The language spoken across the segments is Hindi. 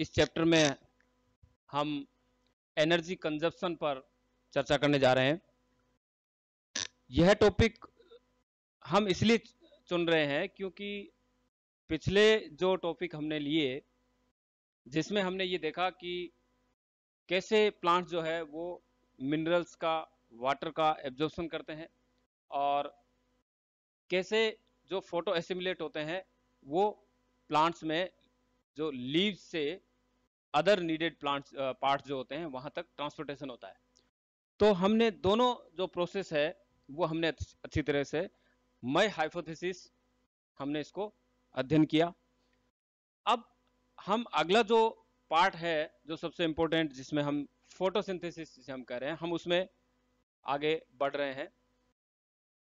इस चैप्टर में हम एनर्जी कंजप्शन पर चर्चा करने जा रहे हैं यह टॉपिक हम इसलिए चुन रहे हैं क्योंकि पिछले जो टॉपिक हमने लिए जिसमें हमने ये देखा कि कैसे प्लांट्स जो है वो मिनरल्स का वाटर का एब्जॉर्बन करते हैं और कैसे जो फोटो एसिमुलेट होते हैं वो प्लांट्स में जो लीव से अदर नीडेड प्लांट्स पार्ट जो होते हैं वहां तक ट्रांसपोर्टेशन होता है तो हमने दोनों जो प्रोसेस है वो हमने अच्छी तरह से मई हाइपोथेसिस हमने इसको अध्ययन किया अब हम अगला जो पार्ट है जो सबसे इंपॉर्टेंट जिसमें हम फोटोसिंथेसिस जिसे हम कह रहे हैं हम उसमें आगे बढ़ रहे हैं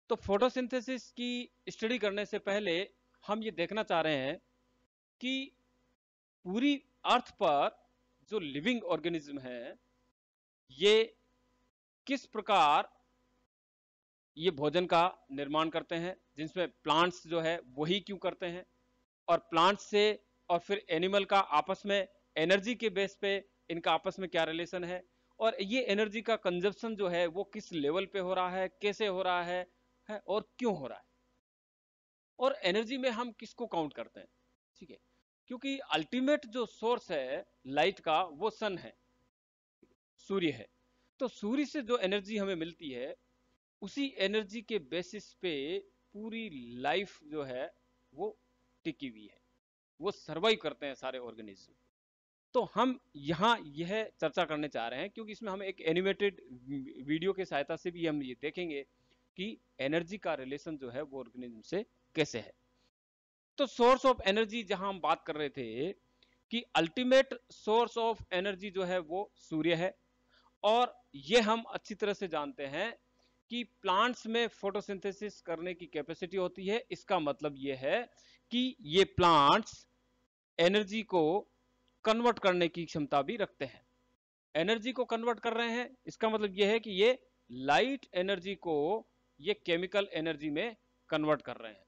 तो फोटोसिंथेसिस की स्टडी करने से पहले हम ये देखना चाह रहे हैं कि पूरी अर्थ पर जो लिविंग ऑर्गेनिज्म है ये किस प्रकार ये भोजन का निर्माण करते हैं जिसमें प्लांट्स जो है वही क्यों करते हैं और प्लांट्स से और फिर एनिमल का आपस में एनर्जी के बेस पे इनका आपस में क्या रिलेशन है और ये एनर्जी का कंजप्शन जो है वो किस लेवल पे हो रहा है कैसे हो रहा है, है और क्यों हो रहा है और एनर्जी में हम किसको काउंट करते हैं ठीक है क्योंकि अल्टीमेट जो सोर्स है लाइट का वो सन है सूर्य है तो सूर्य से जो एनर्जी हमें मिलती है उसी एनर्जी के बेसिस पे पूरी लाइफ जो है वो टिकी हुई है वो सर्वाइव करते हैं सारे ऑर्गेनिज्म तो हम यहाँ यह चर्चा करने चाह रहे हैं क्योंकि इसमें हम एक एनिमेटेड वीडियो के सहायता से भी हम ये देखेंगे कि एनर्जी का रिलेशन जो है वो ऑर्गेनिज्म से कैसे है तो सोर्स ऑफ एनर्जी जहां हम बात कर रहे थे कि अल्टीमेट सोर्स ऑफ एनर्जी जो है वो सूर्य है और ये हम अच्छी तरह से जानते हैं कि प्लांट्स में फोटोसिंथेसिस करने की कैपेसिटी होती है इसका मतलब ये है कि ये प्लांट्स एनर्जी को कन्वर्ट करने की क्षमता भी रखते हैं एनर्जी को कन्वर्ट कर रहे हैं इसका मतलब यह है कि ये लाइट एनर्जी को ये केमिकल एनर्जी में कन्वर्ट कर रहे हैं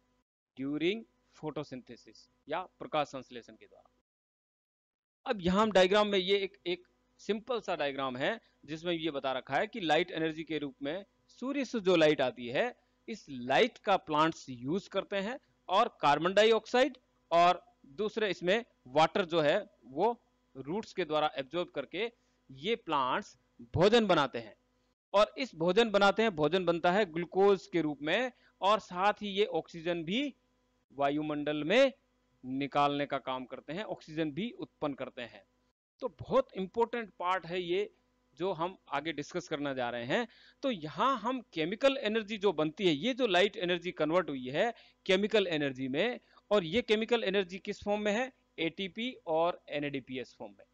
ड्यूरिंग फोटोसिंथेसिस या प्रकाश संश्लेषण के द्वारा अब यहां हम डायग्राम में ये एक एक सिंपल सा डायग्राम है जिसमें ये बता रखा है कि लाइट एनर्जी के रूप में सूर्य से जो लाइट आती है इस लाइट का प्लांट्स यूज करते हैं और कार्बन डाइऑक्साइड और दूसरे इसमें वाटर जो है वो रूट्स के द्वारा एब्जॉर्ब करके ये प्लांट्स भोजन बनाते हैं और इस भोजन बनाते हैं भोजन बनता है ग्लूकोज के रूप में और साथ ही ये ऑक्सीजन भी वायुमंडल में निकालने का काम करते हैं ऑक्सीजन भी उत्पन्न करते हैं तो बहुत इंपॉर्टेंट पार्ट है ये जो हम आगे डिस्कस करना जा रहे हैं तो यहाँ हम केमिकल एनर्जी जो बनती है ये जो लाइट एनर्जी कन्वर्ट हुई है केमिकल एनर्जी में और ये केमिकल एनर्जी किस फॉर्म में है एटीपी और एनएडीपीएस फॉर्म में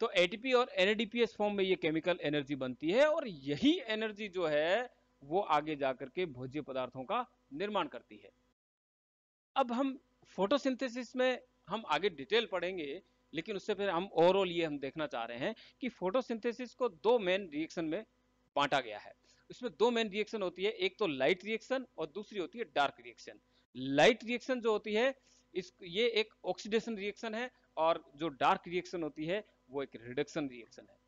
तो एटीपी और एनएडीपीएस फॉर्म में ये केमिकल एनर्जी बनती है और यही एनर्जी जो है वो आगे जाकर के भोज्य पदार्थों का निर्माण करती है अब हम फोटोसिंथेसिस में हम आगे डिटेल पढ़ेंगे लेकिन उससे पहले हम ओवरऑल ये हम देखना चाह रहे हैं कि फोटोसिंथेसिस को दो मेन रिएक्शन में बांटा गया है इसमें दो मेन रिएक्शन होती है एक तो लाइट रिएक्शन और दूसरी होती है डार्क रिएक्शन लाइट रिएक्शन जो होती है इस ये एक ऑक्सीडेशन रिएक्शन है और जो डार्क रिएक्शन होती है वो एक रिडक्शन रिएक्शन है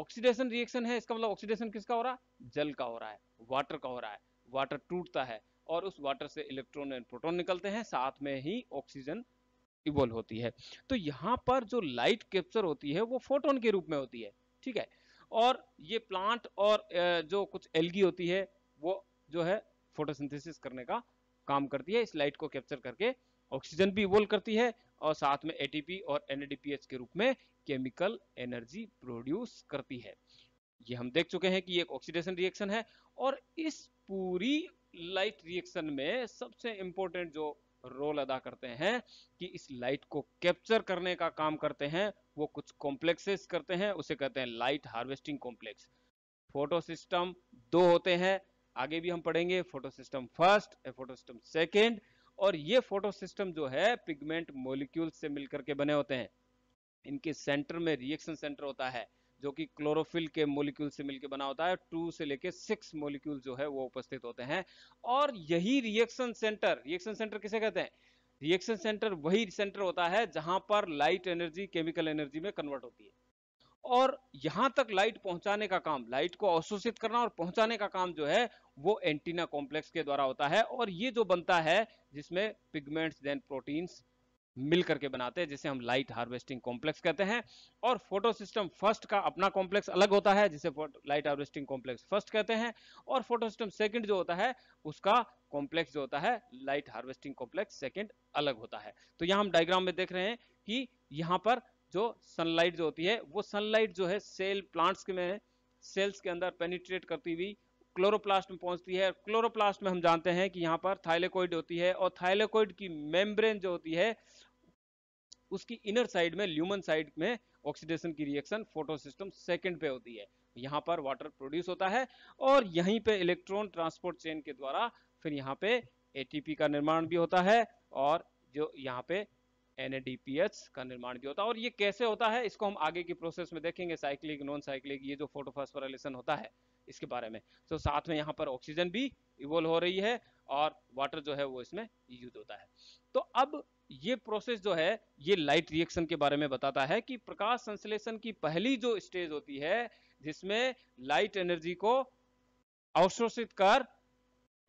ऑक्सीडेशन रिएक्शन है इसका मतलब ऑक्सीडेशन किसका हो रहा है जल का हो रहा है वाटर का हो रहा है वाटर टूटता है और उस वाटर से इलेक्ट्रॉन एंड प्रोटोन निकलते हैं साथ में ही ऑक्सीजन इवॉल्व होती है तो यहाँ पर जो लाइट कैप्चर होती है वो फोटोन के रूप में होती है ठीक है और ये प्लांट और जो कुछ एलगी होती है वो जो है फोटोसिंथेसिस करने का काम करती है इस लाइट को कैप्चर करके ऑक्सीजन भी इवोल्व करती है और साथ में एटीपी और एनएडीपीएच के रूप में केमिकल एनर्जी प्रोड्यूस करती है ये हम देख चुके हैं कि एक ऑक्सीडेशन रिएक्शन है और इस पूरी लाइट रिएक्शन में सबसे इंपॉर्टेंट जो रोल अदा करते हैं कि इस लाइट को कैप्चर करने का काम करते हैं वो कुछ कॉम्प्लेक्सेस करते हैं उसे कहते हैं light harvesting complex photo system दो होते हैं आगे भी हम पढ़ेंगे photo system first photo system second और ये फोटो सिस्टम जो है पिगमेंट मोलिक्यूल से मिलकर के बने होते हैं इनके सेंटर में रिएक्शन सेंटर होता है जो कि क्लोरोफिल के मोलिक्यूल से मिलकर बना होता है टू से लेके सिक्स मोलिक्यूल जो है वो उपस्थित होते हैं और यही रिएक्शन सेंटर रिएक्शन सेंटर किसे कहते हैं रिएक्शन सेंटर वही सेंटर होता है जहां पर लाइट एनर्जी केमिकल एनर्जी में कन्वर्ट होती है और यहां तक लाइट पहुंचाने का काम लाइट को अवशोषित करना और पहुंचाने का काम जो है वो एंटीना कॉम्प्लेक्स के द्वारा होता है और ये जो बनता है जिसमें पिगमेंट्स देन प्रोटीन्स मिल करके बनाते हैं जिसे हम लाइट हार्वेस्टिंग कॉम्प्लेक्स कहते हैं और फोटो सिस्टम फर्स्ट का अपना कॉम्प्लेक्स अलग होता है जिसे लाइट हार्वेस्टिंग कॉम्प्लेक्स फर्स्ट कहते हैं और फोटो सिस्टम सेकेंड जो होता है उसका कॉम्प्लेक्स जो होता है लाइट हार्वेस्टिंग कॉम्प्लेक्स सेकेंड अलग होता है तो यहाँ हम डायग्राम में देख रहे हैं कि यहाँ पर जो सनलाइट जो होती है वो सनलाइट जो है सेल प्लांट्स के में सेल्स के अंदर पेनिट्रेट करती हुई क्लोरोप्लास्ट में पहुंचती है क्लोरोप्लास्ट में हम जानते हैं कि यहाँ पर थाइलेकोइड होती है और थाइलेकोइड की मेम्ब्रेन जो होती है उसकी इनर साइड में ल्यूमन साइड में ऑक्सीडेशन की रिएक्शन फोटोसिस्टम सेकंड पे होती है यहाँ पर वाटर प्रोड्यूस होता है और यहीं पे इलेक्ट्रॉन ट्रांसपोर्ट चेन के द्वारा फिर यहाँ पे ए का निर्माण भी होता है और जो यहाँ पे एन का निर्माण भी होता है और ये कैसे होता है इसको हम आगे की प्रोसेस में देखेंगे साइक्लिक नॉन साइक्लिक ये जो फोटोफॉस्फोरेशन होता है इसके बारे में तो साथ में यहाँ पर ऑक्सीजन भी इवोल्व हो रही है और वाटर जो है वो इसमें यूज होता है तो अब ये प्रोसेस जो है ये लाइट रिएक्शन के बारे में बताता है कि प्रकाश संश्लेषण की पहली जो स्टेज होती है जिसमें लाइट एनर्जी को अवशोषित कर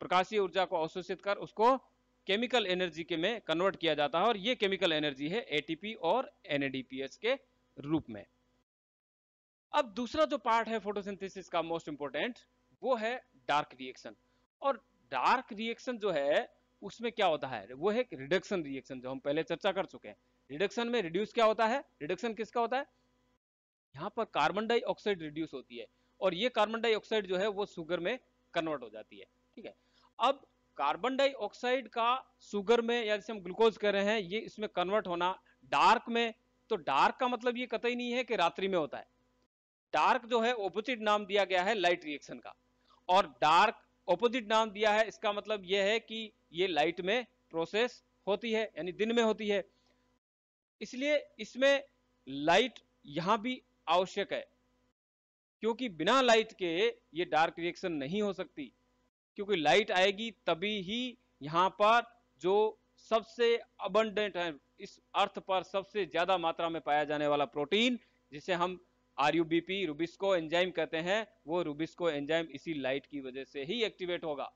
प्रकाशीय ऊर्जा को अवशोषित कर उसको केमिकल एनर्जी के में कन्वर्ट किया जाता है और ये केमिकल एनर्जी है एटीपी और एनएडीपीएस के रूप में अब दूसरा जो पार्ट है फोटोसिंथेसिस का मोस्ट इंपोर्टेंट वो है डार्क रिएक्शन और डार्क रिएक्शन जो है उसमें क्या होता है वो है रिडक्शन रिएक्शन जो हम पहले चर्चा कर चुके हैं रिडक्शन में रिड्यूस क्या होता है रिडक्शन किसका होता है यहाँ पर कार्बन डाइऑक्साइड रिड्यूस होती है और ये कार्बन डाइऑक्साइड जो है वो सुगर में कन्वर्ट हो जाती है ठीक है अब कार्बन डाइऑक्साइड का सुगर में या जैसे हम ग्लूकोज कह रहे हैं ये इसमें कन्वर्ट होना डार्क में तो डार्क का मतलब ये कतई नहीं है कि रात्रि में होता है डार्क जो है ओपोजिट नाम दिया गया है लाइट रिएक्शन का और डार्क ओपोजिट नाम दिया है इसका मतलब यह है कि ये लाइट में प्रोसेस होती है यानी दिन में होती है इसलिए इसमें लाइट यहां भी आवश्यक है क्योंकि बिना लाइट के ये डार्क रिएक्शन नहीं हो सकती क्योंकि लाइट आएगी तभी ही यहां पर जो सबसे अबंडेंट है इस अर्थ पर सबसे ज्यादा मात्रा में पाया जाने वाला प्रोटीन जिसे हम R U B P rubisco enzyme कहते हैं वो रूबिस्को एंजाइम इसी लाइट की वजह से ही एक्टिवेट होगा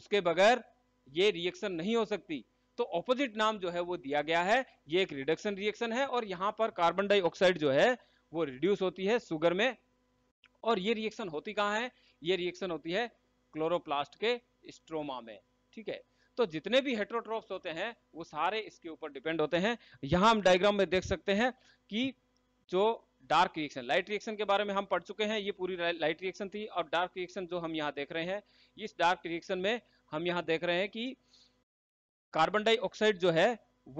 उसके बगैर ये रिएक्शन नहीं हो सकती तो ऑपोजिट नाम जो है वो दिया गया है ये एक रिडक्शन रिएक्शन है और यहां पर कार्बन डाइऑक्साइड जो है वो रिड्यूस होती है सुगर में और ये रिएक्शन होती कहाँ है ये रिएक्शन होती है क्लोरोप्लास्ट के स्ट्रोमा में ठीक है तो जितने भी हेट्रोट्रोप्स होते हैं वो सारे इसके ऊपर डिपेंड होते हैं यहां हम डायग्राम में देख सकते हैं कि जो डार्क रिएक्शन लाइट रिएक्शन के बारे में हम पढ़ चुके हैं ये पूरी लाइट रिएक्शन थी और डार्क रिएक्शन जो हम यहाँ देख रहे हैं इस डार्क रिएक्शन में हम यहाँ देख रहे हैं कि कार्बन डाइऑक्साइड जो है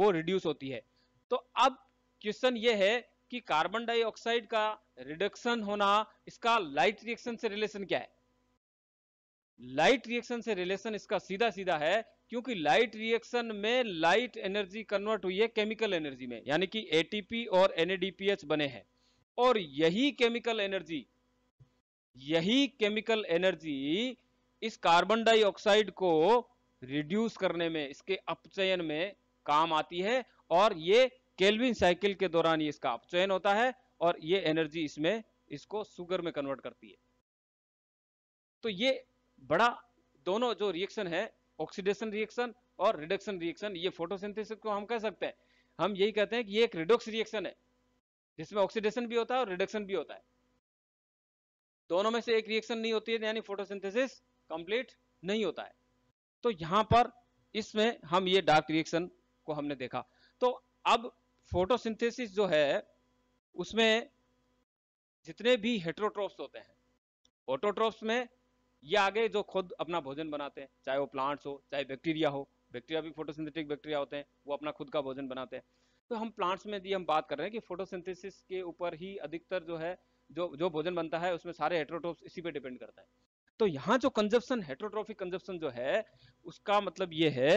वो रिड्यूस होती है तो अब क्वेश्चन ये है कि कार्बन डाइऑक्साइड का रिडक्शन होना इसका लाइट रिएक्शन से रिलेशन क्या है लाइट रिएक्शन से रिलेशन इसका सीधा सीधा है क्योंकि लाइट रिएक्शन में लाइट एनर्जी कन्वर्ट हुई है केमिकल एनर्जी में यानी कि एटीपी और एनएडीपीएच बने हैं और यही केमिकल एनर्जी यही केमिकल एनर्जी इस कार्बन डाइऑक्साइड को रिड्यूस करने में इसके अपचयन में काम आती है और ये केल्विन साइकिल के दौरान ये इसका अपचयन होता है और ये एनर्जी इसमें इसको सुगर में कन्वर्ट करती है तो ये बड़ा दोनों जो रिएक्शन है ऑक्सीडेशन रिएक्शन और रिडक्शन रिएक्शन ये फोटोसिंथेसिस को हम कह सकते हैं हम यही कहते हैं कि ये एक रिडोक्स रिएक्शन है जिसमें ऑक्सीडेशन भी होता है और रिडक्शन भी होता है दोनों में से एक रिएक्शन नहीं होती है यानी फोटोसिंथेसिस कंप्लीट नहीं होता है तो यहां पर इसमें हम ये डार्क रिएक्शन को हमने देखा तो अब फोटोसिंथेसिस जो है उसमें जितने भी हेट्रोट्रोप्स होते हैं ऑटोट्रोप्स में ये आगे जो खुद अपना भोजन बनाते हैं चाहे वो प्लांट्स हो चाहे बैक्टीरिया हो बैक्टीरिया भी फोटोसिंथेटिक बैक्टीरिया होते हैं वो अपना खुद का भोजन बनाते हैं तो हम प्लांट्स में भी हम बात कर रहे हैं कि फोटोसिंथेसिस के ऊपर ही अधिकतर जो है जो जो भोजन बनता है उसमें सारे हेट्रोट्रोप्स इसी पे डिपेंड करता है तो यहाँ जो कंजप्शन हेट्रोट्रोफिक कंजप्शन जो है उसका मतलब ये है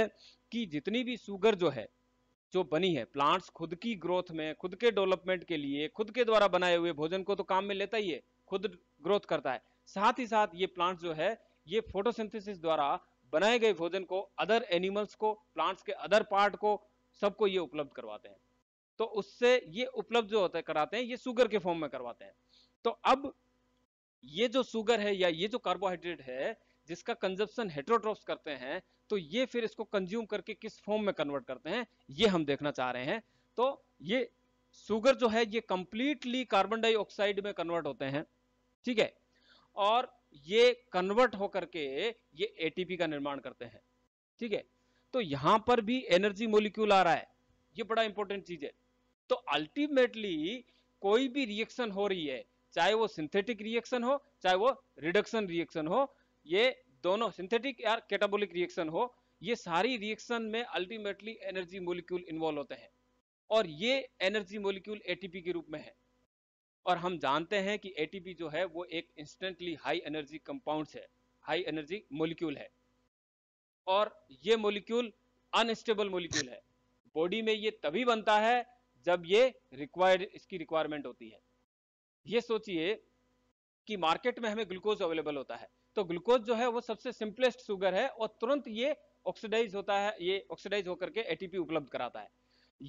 कि जितनी भी शुगर जो है जो बनी है प्लांट्स खुद की ग्रोथ में खुद के डेवलपमेंट के लिए खुद के द्वारा बनाए हुए भोजन को तो काम में लेता ही है खुद ग्रोथ करता है साथ ही साथ ये प्लांट्स जो है ये फोटोसिंथेसिस द्वारा बनाए गए भोजन को अदर एनिमल्स को प्लांट्स के अदर पार्ट को सबको ये उपलब्ध करवाते हैं तो उससे ये उपलब्ध जो होता है कराते हैं ये शुगर के फॉर्म में करवाते हैं तो अब ये जो शुगर है या ये जो कार्बोहाइड्रेट है जिसका कंजप्शन हेट्रोट्रॉप्स करते हैं तो ये फिर इसको कंज्यूम करके किस फॉर्म में कन्वर्ट करते हैं ये हम देखना चाह रहे हैं तो ये शुगर जो है ये कंप्लीटली कार्बन डाइऑक्साइड में कन्वर्ट होते हैं ठीक है और ये कन्वर्ट होकर के ये एटीपी का निर्माण करते हैं ठीक है तो यहां पर भी एनर्जी मोलिक्यूल आ रहा है ये बड़ा इंपॉर्टेंट चीज है तो अल्टीमेटली कोई भी रिएक्शन हो रही है चाहे वो सिंथेटिक रिएक्शन हो चाहे वो रिडक्शन रिएक्शन हो ये दोनों सिंथेटिक या कैटाबोलिक रिएक्शन हो ये सारी रिएक्शन में अल्टीमेटली एनर्जी मोलिक्यूल इन्वॉल्व होते हैं और ये एनर्जी मोलिक्यूल एटीपी के रूप में है और हम जानते हैं कि एटीपी जो है वो एक इंस्टेंटली हाई एनर्जी कंपाउंड है हाई एनर्जी मोलिक्यूल है और ये मोलिक्यूल अनस्टेबल मोलिक्यूल है बॉडी में ये तभी बनता है जब ये रिक्वायर्ड इसकी रिक्वायरमेंट होती है ये सोचिए कि मार्केट में हमें ग्लूकोज अवेलेबल होता है तो ग्लूकोज जो है वो सबसे सिंपलेस्ट शुगर है और तुरंत ये ऑक्सीडाइज होता है ये ऑक्सीडाइज होकर के एटीपी उपलब्ध कराता है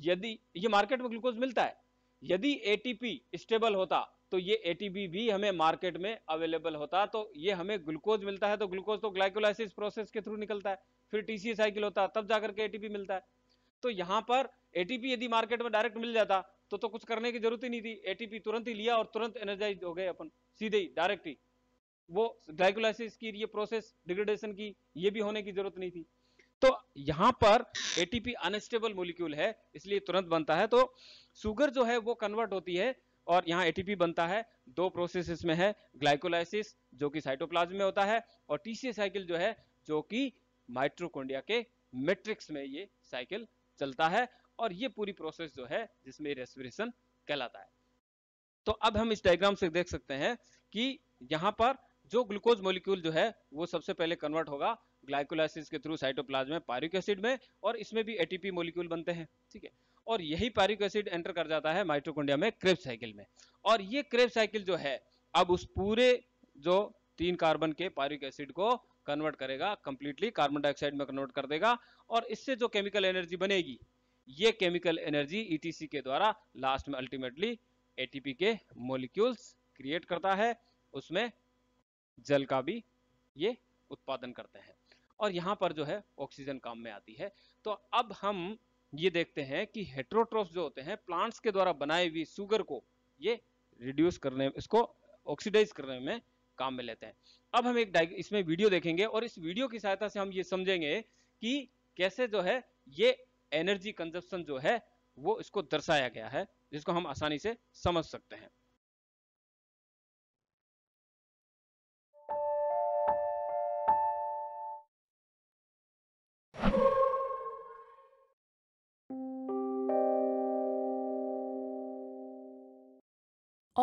यदि ये मार्केट में ग्लूकोज मिलता है यदि एटीपी स्टेबल होता तो ये एटीपी भी हमें मार्केट में अवेलेबल होता है तो ये हमें ग्लूकोज मिलता है तो ग्लूकोज तो ग्लाइकोलाइसिस प्रोसेस के थ्रू निकलता है फिर टीसी साइकिल होता है तब जाकर के एटीपी मिलता है तो यहाँ पर एटीपी यदि मार्केट में डायरेक्ट मिल जाता तो तो कुछ करने की जरूरत ही नहीं थी एटीपी तुरंत ही लिया और तुरंत एनर्जाइज हो गए अपन सीधे ही डायरेक्ट ही वो ग्लाइकोलाइसिस की ये प्रोसेस डिग्रेडेशन की ये भी होने की जरूरत नहीं थी तो यहां पर एटीपी अनस्टेबल मोलिक्यूल है इसलिए तुरंत बनता है तो शुगर जो है वो कन्वर्ट होती है और यहाँ एटीपी बनता है दो प्रोसेस इसमें है ग्लाइकोलाइसिस जो कि साइटोप्लाज्म में होता है और टीसीए साइकिल जो है जो कि माइट्रोकोंडिया के मेट्रिक्स में ये साइकिल चलता है और ये पूरी प्रोसेस जो है जिसमें रेस्पिरेशन कहलाता है तो अब हम इस डायग्राम से देख सकते हैं कि यहाँ पर जो ग्लूकोज मोलिक्यूल जो है वो सबसे पहले कन्वर्ट होगा ग्लाइकोलाइसिस के थ्रू साइटोप्लाज्म में पारिक एसिड में और इसमें भी एटीपी मोलिक्यूल बनते हैं ठीक है और यही पैरिक एसिड एंटर कर जाता है माइट्रोकोडिया में क्रेप साइकिल में और ये क्रेप साइकिल जो है अब उस पूरे जो तीन कार्बन के पैरिक एसिड को कन्वर्ट करेगा कंप्लीटली कार्बन डाइऑक्साइड में कन्वर्ट कर देगा और इससे जो केमिकल एनर्जी बनेगी ये केमिकल एनर्जी ईटीसी e के द्वारा लास्ट में अल्टीमेटली एटीपी के मोलिक्यूल्स क्रिएट करता है उसमें जल का भी ये उत्पादन करते हैं और यहाँ पर जो है ऑक्सीजन काम में आती है तो अब हम ये देखते हैं कि हेट्रोट्रोफ जो होते हैं प्लांट्स के द्वारा बनाई हुई सुगर को ये रिड्यूस करने इसको ऑक्सीडाइज करने में काम में लेते हैं अब हम एक इसमें वीडियो देखेंगे और इस वीडियो की सहायता से हम ये समझेंगे कि कैसे जो है ये एनर्जी कंजप्शन जो है वो इसको दर्शाया गया है जिसको हम आसानी से समझ सकते हैं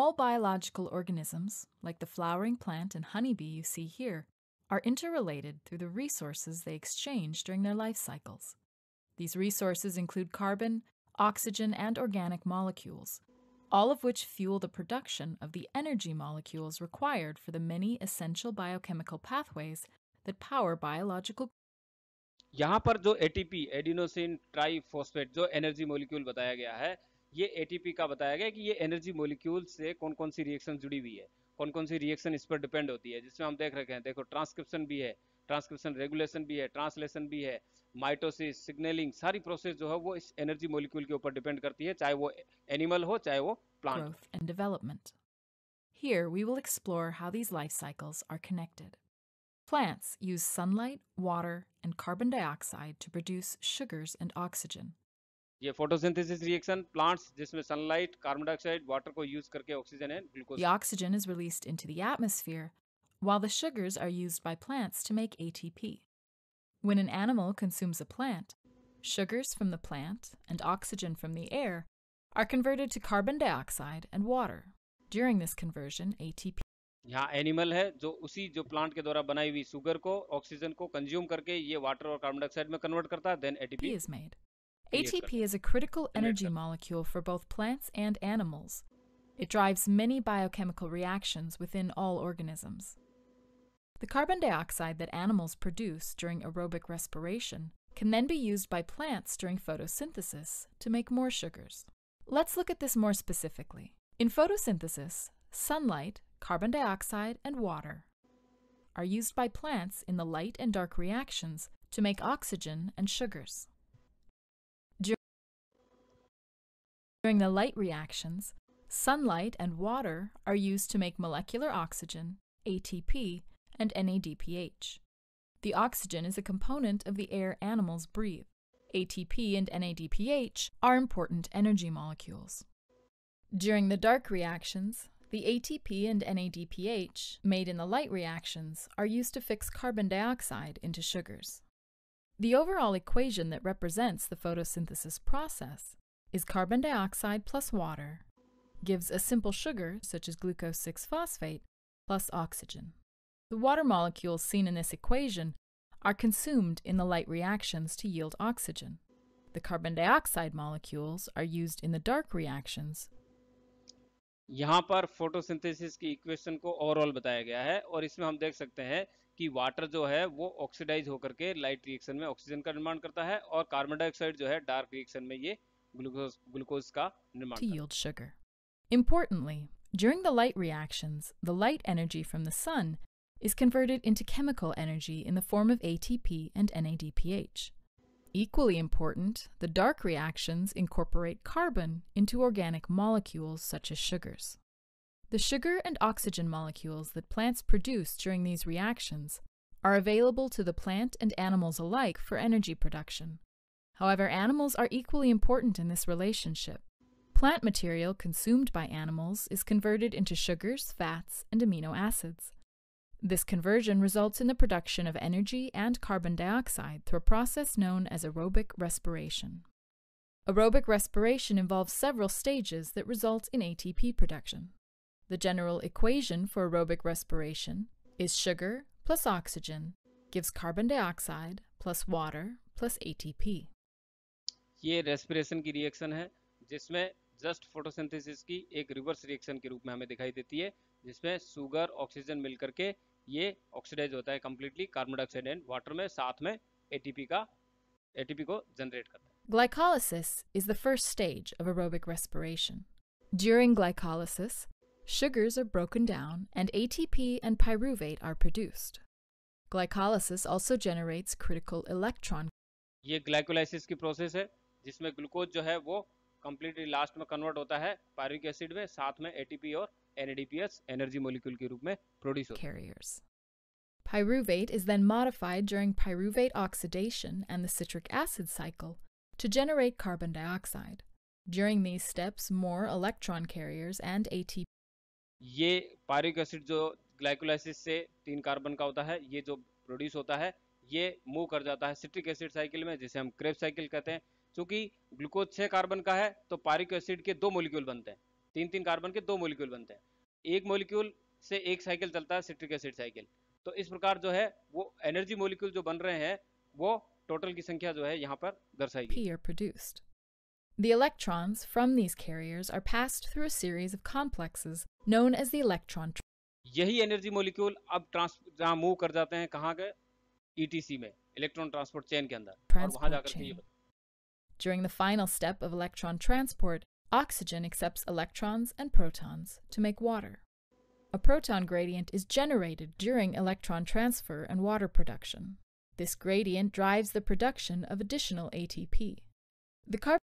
All biological organisms, like the flowering plant and honeybee you see here, are interrelated through the resources they exchange during their life cycles. These resources include carbon, oxygen, and organic molecules, all of which fuel the production of the energy molecules required for the many essential biochemical pathways that power biological यहाँ पर जो एटीपी एडिनोसिन ट्राइफॉस्फेट जो एनर्जी मॉलिक्यूल बताया गया है ये एटीपी का बताया गया कि ये एनर्जी मोलिक्यूल से कौन कौन सी रिएक्शन जुड़ी हुई है कौन कौन सी रिएक्शन इस पर डिपेंड होती है जिसमें हम देख रखे हैं देखो ट्रांसक्रिप्शन भी है ट्रांसक्रिप्शन रेगुलेशन भी है ट्रांसलेशन भी है माइटोसिस सिग्नलिंग सारी प्रोसेस जो है वो इस एनर्जी मोलिक्यूल के ऊपर डिपेंड करती है चाहे वो एनिमल हो चाहे वो plant and development Here we will explore how these life cycles are connected. Plants use sunlight, water, and carbon dioxide to produce sugars and oxygen. ये फोटोसिंथेसिस रिएक्शन प्लांट्स जिसमें सनलाइट कार्बन डाइऑक्साइड वाटर को यूज करके oxygen and glucose The oxygen is released into the atmosphere while the sugars are used by plants to make ATP. When an animal consumes a plant, sugars from the plant and oxygen from the air are converted to carbon dioxide and water. During this conversion, ATP यहाँ एनिमल है जो उसी जो प्लांट के द्वारा बनाई हुई शुगर को ऑक्सीजन को कंज्यूम करके ये वाटर और कार्बन डाइऑक्साइड में कन्वर्ट करता है then ATP is made ATP is a critical energy molecule for both plants and animals. It drives many biochemical reactions within all organisms. The carbon dioxide that animals produce during aerobic respiration can then be used by plants during photosynthesis to make more sugars. Let's look at this more specifically. In photosynthesis, sunlight, carbon dioxide, and water are used by plants in the light and dark reactions to make oxygen and sugars. During the light reactions, sunlight and water are used to make molecular oxygen, ATP, and NADPH. The oxygen is a component of the air animals breathe. ATP and NADPH are important energy molecules. During the dark reactions, the ATP and NADPH made in the light reactions are used to fix carbon dioxide into sugars. The overall equation that represents the photosynthesis process is carbon dioxide plus water, gives a simple sugar, such as glucose 6 phosphate, plus oxygen. The water molecules seen in this equation are consumed in the light reactions to yield oxygen. The carbon dioxide molecules are used in the dark reactions. यहाँ पर फोटोसिंथेसिस की इक्वेशन को ओवरऑल बताया गया है और इसमें हम देख सकते हैं कि वाटर जो है वो ऑक्सीडाइज होकर के लाइट रिएक्शन में ऑक्सीजन का निर्माण करता है और कार्बन डाइऑक्साइड जो है डार्क रिएक्शन में ये glucose, glucose ka nirman to yield sugar. Importantly, during the light reactions, the light energy from the sun is converted into chemical energy in the form of ATP and NADPH. Equally important, the dark reactions incorporate carbon into organic molecules such as sugars. The sugar and oxygen molecules that plants produce during these reactions are available to the plant and animals alike for energy production. However, animals are equally important in this relationship. Plant material consumed by animals is converted into sugars, fats, and amino acids. This conversion results in the production of energy and carbon dioxide through a process known as aerobic respiration. Aerobic respiration involves several stages that result in ATP production. The general equation for aerobic respiration is sugar plus oxygen gives carbon dioxide plus water plus ATP. ये रेस्पिरेशन की रिएक्शन है जिसमें जस्ट फोटोसिंथेसिस की एक रिवर्स रिएक्शन के रूप में हमें दिखाई देती है जिसमें शुगर ऑक्सीजन मिलकर के ये ऑक्सीडाइज होता है completely carbon dioxide and water में साथ में एटीपी का एटीपी को जनरेट करता है Glycolysis is the first stage of aerobic respiration. During glycolysis, sugars are broken down and ATP and pyruvate are produced. Glycolysis also generates critical electron. ये ग्लाइकोलाइसिस की प्रोसेस है जिसमें ग्लूकोज जो है वो कम्प्लीटली लास्ट में कन्वर्ट होता है पायरिक एसिड में साथ में एटीपी और एनएडीपीएस एनर्जी मॉलिक्यूल के रूप में प्रोड्यूस होता है Pyruvate is then modified during pyruvate oxidation and the citric acid cycle to generate carbon dioxide. During these steps, more electron carriers and ATP. ये पायरिक एसिड जो ग्लाइकोलाइसिस से तीन कार्बन का होता है ये जो प्रोड्यूस होता है ये मूव कर जाता है सिट्रिक एसिड साइकिल में जिसे हम क्रेब साइकिल कहते हैं चूंकि ग्लूकोज छह कार्बन का है तो पारिक एसिड के दो मोलिक्यूल बनते हैं तीन तीन कार्बन के दो मोलिक्यूल बनते हैं एक मोलिक्यूल से एक साइकिल चलता है सिट्रिक एसिड साइकिल तो इस प्रकार जो है वो एनर्जी मोलिक्यूल जो बन रहे हैं वो टोटल की संख्या जो है यहाँ पर दर्शाई produced. The electrons from these carriers are passed through a series of complexes known as the electron यही एनर्जी मोलिक्यूल अब ट्रांस जहाँ मूव कर जाते हैं कहाँ गए ईटीसी e में इलेक्ट्रॉन ट्रांसपोर्ट चेन के अंदर और वहां जाकर ये During the final step of electron transport, oxygen accepts electrons and protons to make water. A proton gradient is generated during electron transfer and water production. This gradient drives the production of additional ATP. The carbon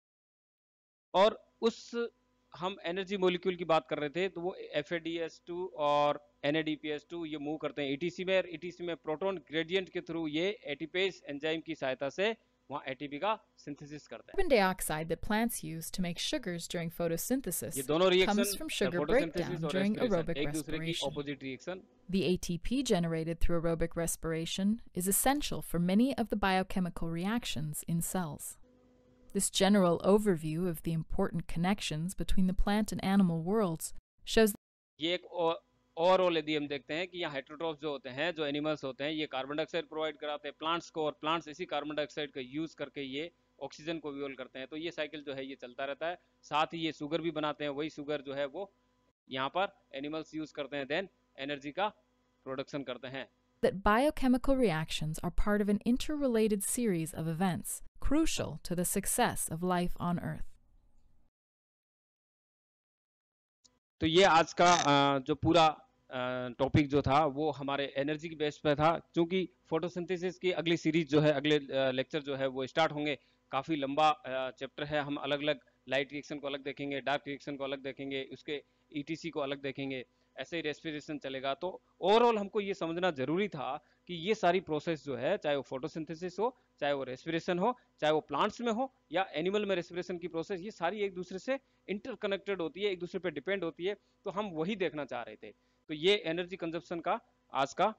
और उस हम एनर्जी मोलिक्यूल की बात कर रहे थे तो वो एफ और एन ये मूव करते हैं ईटीसी में ईटीसी में प्रोटॉन ग्रेडियंट के थ्रू ये एटीपेस एंजाइम की सहायता से वहाँ एटीपी का सिंथेसिस करता है carbon dioxide that plants use to make sugars during photosynthesis ये दोनों reaction comes from sugar breakdown during aerobic respiration. The ATP generated through aerobic respiration is essential for many of the biochemical reactions in cells. This general overview of the important connections between the plant and animal worlds shows that overall यदि हम देखते हैं कि यहाँ हाइड्रोट्रॉप जो होते हैं जो एनिमल्स होते हैं ये कार्बन डाइऑक्साइड प्रोवाइड कराते हैं प्लांट्स को और प्लांट्स इसी कार्बन डाइऑक्साइड का यूज करके ये ऑक्सीजन को विवल करते हैं तो ये साइकिल जो है ये चलता रहता है साथ ही ये शुगर भी बनाते हैं वही शुगर जो है वो यहाँ पर एनिमल्स यूज करते हैं देन एनर्जी का प्रोडक्शन करते हैं That biochemical reactions are part of an interrelated series of events crucial to the success of life on Earth. तो ये आज का जो पूरा टॉपिक जो था वो हमारे एनर्जी के बेस पर था क्योंकि फोटोसिंथेसिस की अगली सीरीज जो है अगले लेक्चर जो है वो स्टार्ट होंगे काफ़ी लंबा चैप्टर है हम अलग अलग लाइट रिएक्शन को अलग देखेंगे डार्क रिएक्शन को अलग देखेंगे उसके ईटीसी e को अलग देखेंगे ऐसे ही रेस्पिरेशन चलेगा तो ओवरऑल हमको ये समझना जरूरी था कि ये सारी प्रोसेस जो है चाहे वो फोटोसिंथेसिस हो चाहे वो रेस्पिरेशन हो चाहे वो प्लांट्स में हो या एनिमल में रेस्पिरेशन की प्रोसेस ये सारी एक दूसरे से इंटरकनेक्टेड होती है एक दूसरे पर डिपेंड होती है तो हम वही देखना चाह रहे थे तो ये एनर्जी कंजप्शन का आज का